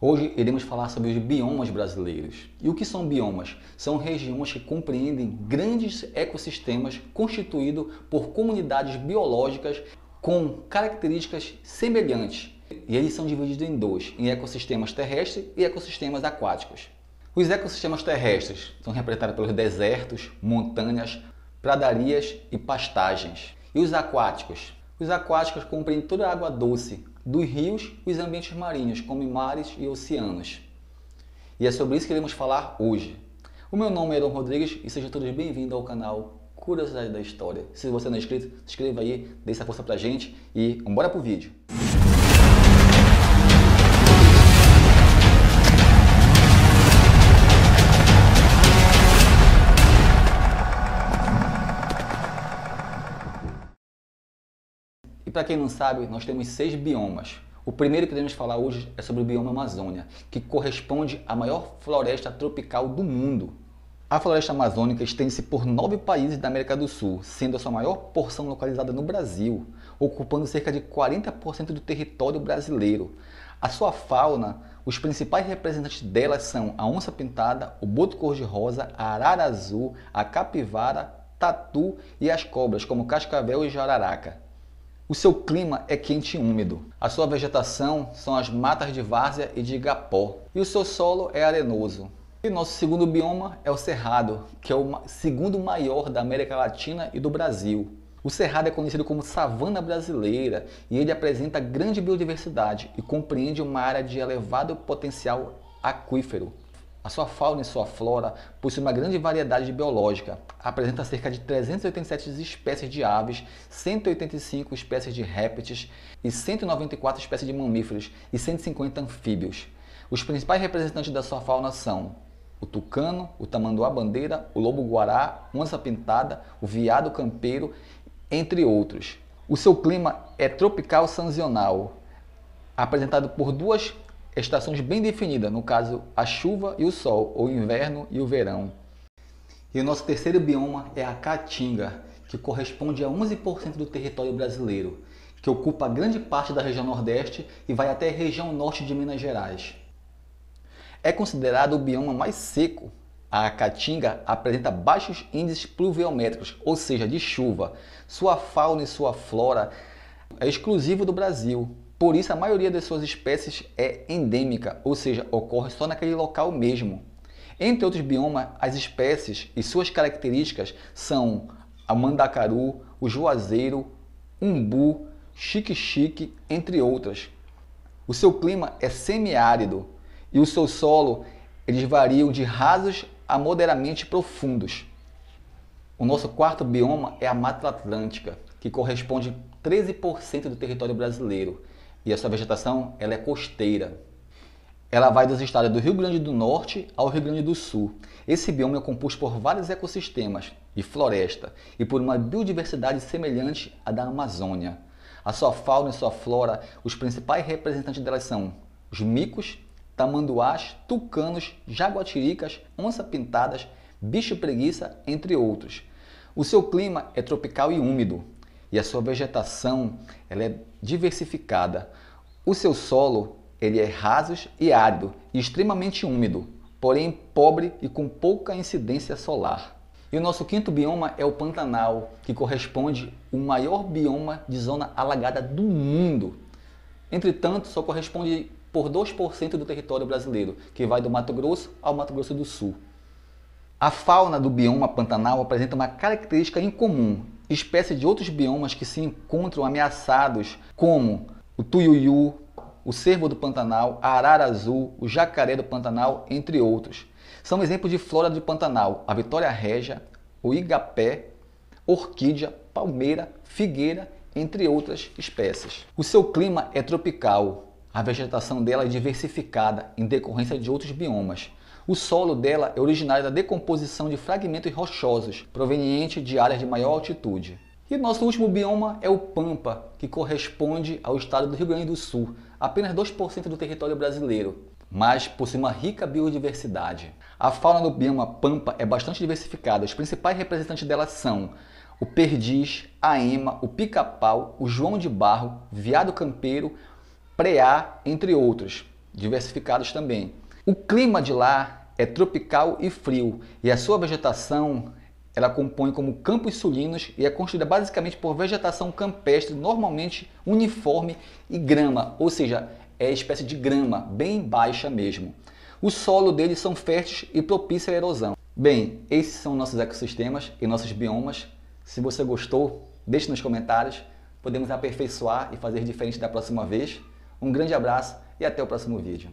Hoje iremos falar sobre os biomas brasileiros. E o que são biomas? São regiões que compreendem grandes ecossistemas constituídos por comunidades biológicas com características semelhantes. E eles são divididos em dois, em ecossistemas terrestres e ecossistemas aquáticos. Os ecossistemas terrestres são representados pelos desertos, montanhas, pradarias e pastagens. E os aquáticos? Os aquáticos compreendem toda a água doce, dos rios e os ambientes marinhos, como mares e oceanos. E é sobre isso que iremos falar hoje. O meu nome é Aaron Rodrigues e sejam todos bem-vindos ao canal Curiosidade da História. Se você não é inscrito, se inscreva aí, dê essa força pra gente e bora embora pro vídeo. E para quem não sabe, nós temos seis biomas. O primeiro que iremos falar hoje é sobre o bioma Amazônia, que corresponde à maior floresta tropical do mundo. A floresta amazônica estende-se por nove países da América do Sul, sendo a sua maior porção localizada no Brasil, ocupando cerca de 40% do território brasileiro. A sua fauna, os principais representantes dela são a onça-pintada, o boto cor-de-rosa, a arara azul, a capivara, tatu e as cobras, como cascavel e jararaca. O seu clima é quente e úmido. A sua vegetação são as matas de várzea e de igapó. E o seu solo é arenoso. E nosso segundo bioma é o Cerrado, que é o segundo maior da América Latina e do Brasil. O Cerrado é conhecido como savana brasileira e ele apresenta grande biodiversidade e compreende uma área de elevado potencial aquífero, a sua fauna e sua flora possui uma grande variedade biológica. Apresenta cerca de 387 espécies de aves, 185 espécies de répteis e 194 espécies de mamíferos e 150 anfíbios. Os principais representantes da sua fauna são o tucano, o tamanduá-bandeira, o lobo-guará, onça-pintada, o viado-campeiro, entre outros. O seu clima é tropical sanzional, apresentado por duas estações bem definidas, no caso a chuva e o sol, ou o inverno e o verão. E o nosso terceiro bioma é a Caatinga, que corresponde a 11% do território brasileiro, que ocupa grande parte da região Nordeste e vai até a região Norte de Minas Gerais. É considerado o bioma mais seco. A Caatinga apresenta baixos índices pluviométricos, ou seja, de chuva. Sua fauna e sua flora é exclusivo do Brasil, por isso, a maioria das suas espécies é endêmica, ou seja, ocorre só naquele local mesmo. Entre outros biomas, as espécies e suas características são a mandacaru, o juazeiro, umbu, xique-xique, entre outras. O seu clima é semiárido e o seu solo eles variam de rasos a moderadamente profundos. O nosso quarto bioma é a Mata Atlântica, que corresponde a 13% do território brasileiro e essa vegetação ela é costeira. Ela vai dos estados do Rio Grande do Norte ao Rio Grande do Sul. Esse bioma é composto por vários ecossistemas de floresta e por uma biodiversidade semelhante à da Amazônia. A sua fauna e sua flora, os principais representantes delas são os micos, tamanduás, tucanos, jaguatiricas, onça-pintadas, bicho-preguiça, entre outros. O seu clima é tropical e úmido, e a sua vegetação ela é diversificada. O seu solo ele é raso e árido e extremamente úmido, porém pobre e com pouca incidência solar. E o nosso quinto bioma é o Pantanal, que corresponde o maior bioma de zona alagada do mundo. Entretanto, só corresponde por 2% do território brasileiro, que vai do Mato Grosso ao Mato Grosso do Sul. A fauna do bioma Pantanal apresenta uma característica incomum, espécies de outros biomas que se encontram ameaçados, como o tuiuiu, o cervo do Pantanal, a arara azul, o jacaré do Pantanal, entre outros. São exemplos de flora do Pantanal a vitória régia, o igapé, orquídea, palmeira, figueira, entre outras espécies. O seu clima é tropical. A vegetação dela é diversificada em decorrência de outros biomas, o solo dela é originário da decomposição de fragmentos rochosos, provenientes de áreas de maior altitude. E nosso último bioma é o Pampa, que corresponde ao estado do Rio Grande do Sul, apenas 2% do território brasileiro, mas possui uma rica biodiversidade. A fauna do bioma Pampa é bastante diversificada, os principais representantes dela são o perdiz, a ema, o pica-pau, o joão de barro, viado campeiro, preá, entre outros, diversificados também. O clima de lá é tropical e frio e a sua vegetação ela compõe como campos sulinos e é construída basicamente por vegetação campestre normalmente uniforme e grama, ou seja, é espécie de grama bem baixa mesmo. O solo deles são férteis e propícios à erosão. Bem, esses são nossos ecossistemas e nossos biomas. Se você gostou, deixe nos comentários. Podemos aperfeiçoar e fazer diferente da próxima vez. Um grande abraço e até o próximo vídeo.